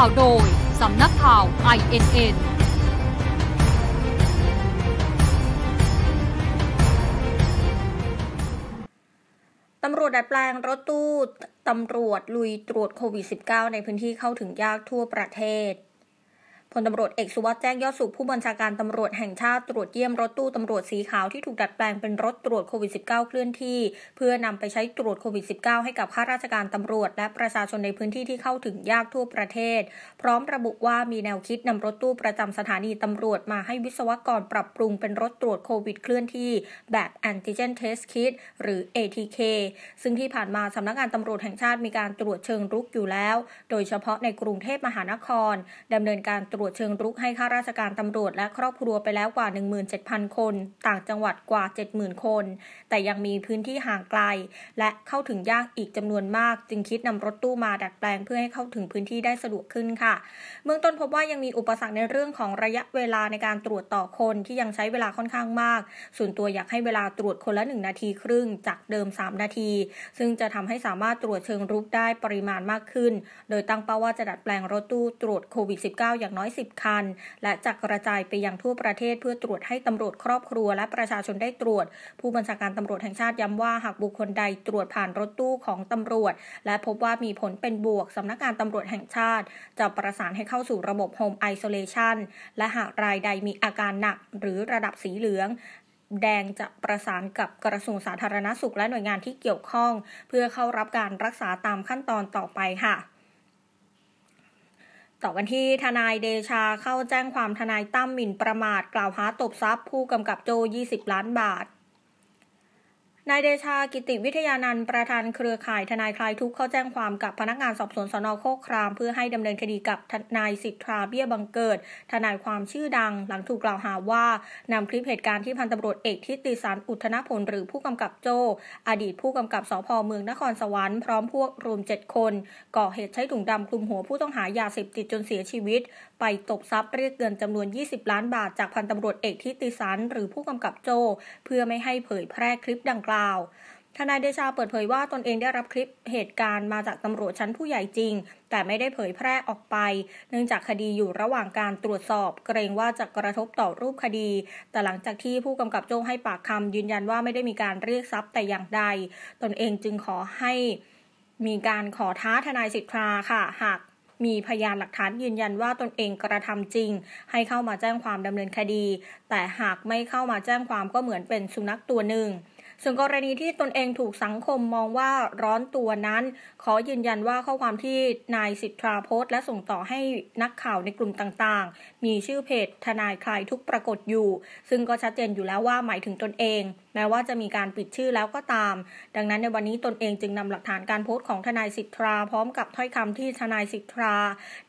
ข่าวโดยสำนักข่าว INN ตำรวจดัดแปลงรถตู้ตำรวจลุยตรวจโควิด -19 ในพื้นที่เข้าถึงยากทั่วประเทศพลตำรวจเอกสุวัสด์แจ้งยอดสุขผู้บัญชาการตำรวจแห่งชาติตรวจเยี่ยมรถตู้ตำรวจสีขาวที่ถูกดัดแปลงเป็นรถตรวจโควิด -19 เคลื่อนที่เพื่อนำไปใช้ตรวจโควิด -19 ให้กับข้าราชการตำรวจ และประชาชนในพื้นที่ที่เข้าถึงยากทั่วประเทศ พร้อมระบุว่ามีแนวคิดนำรถตู้ประจำสถานีตำรวจมาให้วิศวกรปรับปรุงเป็นรถตรวจโควิดเคลื่อนที่แบบแอนติเจนเทสคิดหรือ ATK ซึ่งที่ผ่านมาสำนักงานตำรวจแห่งชาติมีการตรวจเชิงรุกอยู่แล้ว โดยเฉพาะในกรุงเทพมหานครดำเนินการตรวจวจเชิงรุกให้ข้าราชการตำรวจและครอบครัวไปแล้วกว่า 17,000 คน ต่างจังหวัดกว่า 70,000 คน แต่ยังมีพื้นที่ห่างไกล และเข้าถึงยากอีกจำนวนมาก จึงคิดนำรถตู้มาดัดแปลงเพื่อให้เข้าถึงพื้นที่ได้สะดวกขึ้นค่ะ เมืองต้นพบว่ายังมีอุปสรรคในเรื่องของระยะเวลาในการตรวจต่อคนที่ยังใช้เวลาค่อนข้างมาก ส่วนตัวอยากให้เวลาตรวจคนละ 1 นาทีครึ่งจากเดิม 3 นาที ซึ่งจะทำให้สามารถตรวจเชิงรุกได้ปริมาณมากขึ้น โดยตั้งเป้าว่าจะดัดแปลงรถตู้ตรวจโควิด -19 อย่างน้อย110คัน และจะกระจายไปยังทั่วประเทศ เพื่อตรวจให้ตำรวจครอบครัว และประชาชนได้ตรวจ ผู้บัญชาการตำรวจแห่งชาติย้ำว่าหากบุคคลใดตรวจผ่านรถตู้ของตำรวจ และพบว่ามีผลเป็นบวกสำนักงานตำรวจแห่งชาติ จะประสานให้เข้าสู่ระบบ Home Isolation และหากรายใดมีอาการหนักหรือระดับสีเหลือง แดงจะประสานกับกระทรวงสาธารณสุขและหน่วยงานที่เกี่ยวข้องเพื่อเข้ารับการรักษาตามขั้นตอนต่อไปค่ะต่อกันที่ทนายเดชาเข้าแจ้งความทนายตั้มหมิ่นประมาทกล่าวหาตบทรัพย์ ผู้กำกับโจ 20 ล้านบาทนายเดชากิติวิทยานันต์ประธานเครือข่ายทนายคลายทุกข์เข้าแจ้งความกับพนักงานสอบสวนสนโคกครามเพื่อให้ดำเนินคดีกับนายสิทธาเบี้ยบังเกิด ทนายความชื่อดังหลังถูกกล่าวหาว่านำคลิปเหตุการณ์ที่พันตำรวจเอกทิติสารอุทนพลหรือผู้กำกับโจ อดีตผู้กำกับสพเมืองนครสวรรค์พร้อมพวกรวมเดคนก่อเหตุใช้ถุงดำคลุมหัวผู้ต้องหายาเสพติดจนเสียชีวิต ไปตบทรัพย์เรียกเงินจำนวน 20ล้านบาทจากพันตำรวจเอกทิติสารหรือผู้กำกับโจ เพื่อไม่ให้เผยแพร่คลิปดังกล่าวปล่าทนายเดชาเปิดเผยว่าตนเองได้รับคลิปเหตุการณ์มาจากตำรวจชั้นผู้ใหญ่จริง แต่ไม่ได้เผยแพร่ออกไป เนื่องจากคดีอยู่ระหว่างการตรวจสอบเกรงว่าจะกระทบต่อรูปคดี แต่หลังจากที่ผู้กำกับโจ้ให้ปากคำยืนยันว่าไม่ได้มีการเรียกทรัพย์แต่อย่างใด ตนเองจึงขอให้มีการขอท้าทนายสิทธาค่ะ หากมีพยานหลักฐานยืนยันว่าตนเองกระทำจริง ให้เข้ามาแจ้งความดำเนินคดี แต่หากไม่เข้ามาแจ้งความก็เหมือนเป็นสุนัขตัวหนึ่งส่วนกรณีที่ตนเองถูกสังคมมองว่าร้อนตัวนั้นขอยืนยันว่าข้อความที่นายสิทธาโพสและส่งต่อให้นักข่าวในกลุ่มต่างๆ มีชื่อเพจทนายคลายทุกปรากฏอยู่ ซึ่งก็ชัดเจนอยู่แล้วว่าหมายถึงตนเอง แม้ว่าจะมีการปิดชื่อแล้วก็ตาม ดังนั้นในวันนี้ตนเองจึงนำหลักฐานการโพสต์ของทนายสิทธาพร้อมกับถ้อยคำที่ทนายสิทธา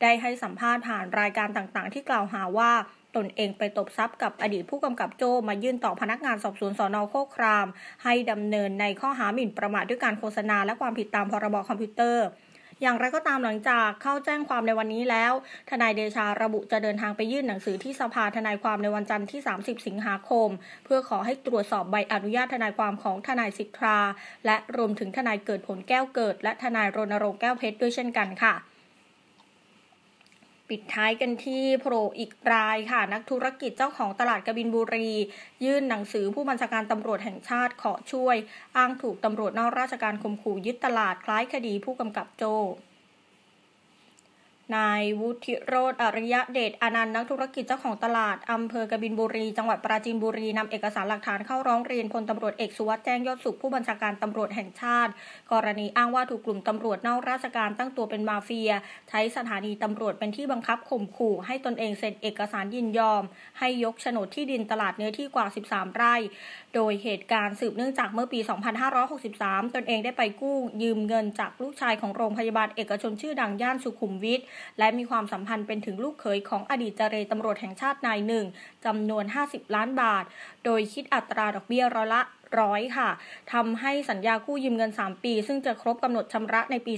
ได้ให้สัมภาษณ์ผ่านรายการต่างๆ ที่กล่าวหาว่าตนเองไปตบทรัพย์กับอดีตผู้กำกับโจมายื่นต่อพนักงานสอบสวนสอนอโคคราม ให้ดำเนินในข้อหาหมิ่นประมาทด้วยการโฆษณาและความผิดตามพรบคอมพิวเตอร์ อย่างไรก็ตามหลังจากเข้าแจ้งความในวันนี้แล้ว ทนายเดชาระบุจะเดินทางไปยื่นหนังสือที่สภาทนายความในวันจันทร์ที่ 30 สิงหาคม เพื่อขอให้ตรวจสอบใบอนุญาตทนายความของทนายสิทธาและรวมถึงทนายเกิดผลแก้วเกิด และทนายรณรงค์แก้วเพชรด้วยเช่นกันค่ะปิดท้ายกันที่โผล่อีกรายค่ะ นักธุรกิจเจ้าของตลาดกบินบุรี ยื่นหนังสือผู้บัญชาการตำรวจแห่งชาติขอช่วย อ้างถูกตำรวจนอกราชการข่มขู่ยึดตลาดคล้ายคดีผู้กำกับโจนายวุฒิโรธอริยะเดชอนันต์นักธุรกิจเจ้าของตลาด อำเภอกบินบุรี จังหวัดปราจีนบุรีนำเอกสารหลักฐานเข้าร้องเรียน พลตำรวจเอกสุวัสด์แจ้งยอดสุขผู้บัญชาการตำรวจแห่งชาติ กรณีอ้างว่าถูกกลุ่มตำรวจนอกราชการตั้งตัวเป็นมาเฟีย ใช้สถานีตำรวจเป็นที่บังคับ ข่มขู่ให้ตนเองเซ็นเอกสารยินยอม ให้ยกโฉนดที่ดินตลาดเนื้อที่กว่า 13 ไร่ โดยเหตุการณ์สืบเนื่องจากเมื่อปี 2563 ตนเองได้ไปกู้ยืมเงินจากลูกชายของโรงพยาบาลเอกชนชื่อดังย่านสุขุมวิทและมีความสัมพันธ์เป็นถึงลูกเขยของอดีตเจรตำรวจแห่งชาตินายหนึ่งจำนวน 50 ล้านบาท โดยคิดอัตราดอกเบี้ยร้อยละร้อยค่ะทำให้สัญญากู้ยืมเงิน 3 ปี ซึ่งจะครบกำหนดชำระในปี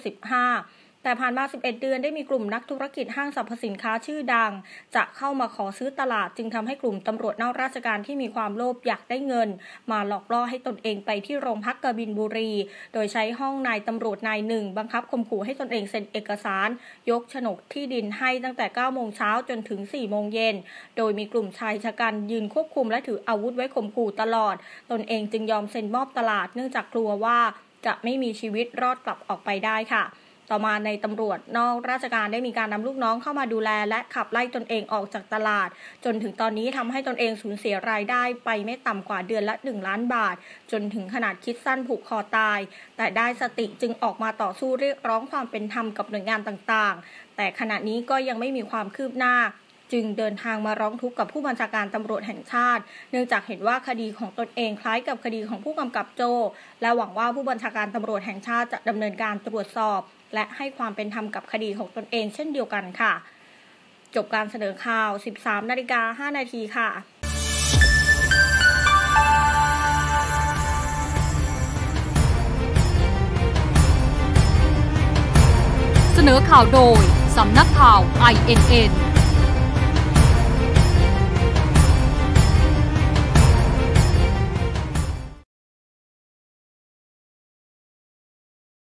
2565แต่ผ่านมา 11 เดือน ได้มีกลุ่มนักธุรกิจห้างสรรพสินค้าชื่อดัง จะเข้ามาขอซื้อตลาดจึงทำให้กลุ่มตำรวจนอกราชการที่มีความโลภอยากได้เงิน มาหลอกล่อให้ตนเองไปที่โรงพักกบินบุรี โดยใช้ห้องนายตำรวจนายหนึ่ง บังคับข่มขู่ให้ตนเองเซ็นเอกสาร ยกโฉนดที่ดินให้ตั้งแต่9โมงเช้าจนถึง4โมงเย็นโดยมีกลุ่มชายชะกันยืนควบคุม และถืออาวุธไว้ข่มขู่ตลอด ตนเองจึงยอมเซ็นมอบตลาดเนื่องจากกลัวว่า จะไม่มีชีวิตรอดกลับออกไปได้ค่ะต่อมาในตำรวจนอกราชการได้มีการนำลูกน้องเข้ามาดูแลและขับไล่ตนเองออกจากตลาด จนถึงตอนนี้ทำให้ตนเองสูญเสียรายได้ไปไม่ต่ำกว่าเดือนละ 1 ล้านบาท จนถึงขนาดคิดสั้นผูกคอตาย แต่ได้สติจึงออกมาต่อสู้เรียกร้องความเป็นธรรมกับหน่วยงานต่างๆ แต่ขณะนี้ก็ยังไม่มีความคืบหน้าจึงเดินทางมาร้องทุกข์กับผู้บัญชาการตำรวจแห่งชาติ เนื่องจากเห็นว่าคดีของตนเองคล้ายกับคดีของผู้กำกับโจ และหวังว่าผู้บัญชาการตำรวจแห่งชาติจะดำเนินการตรวจสอบ และให้ความเป็นธรรมกับคดีของตนเองเช่นเดียวกันค่ะ จบการเสนอข่าว 13 นาฬิกา5นาทีค่ะ เสนอข่าวโดยสำนักข่าว INN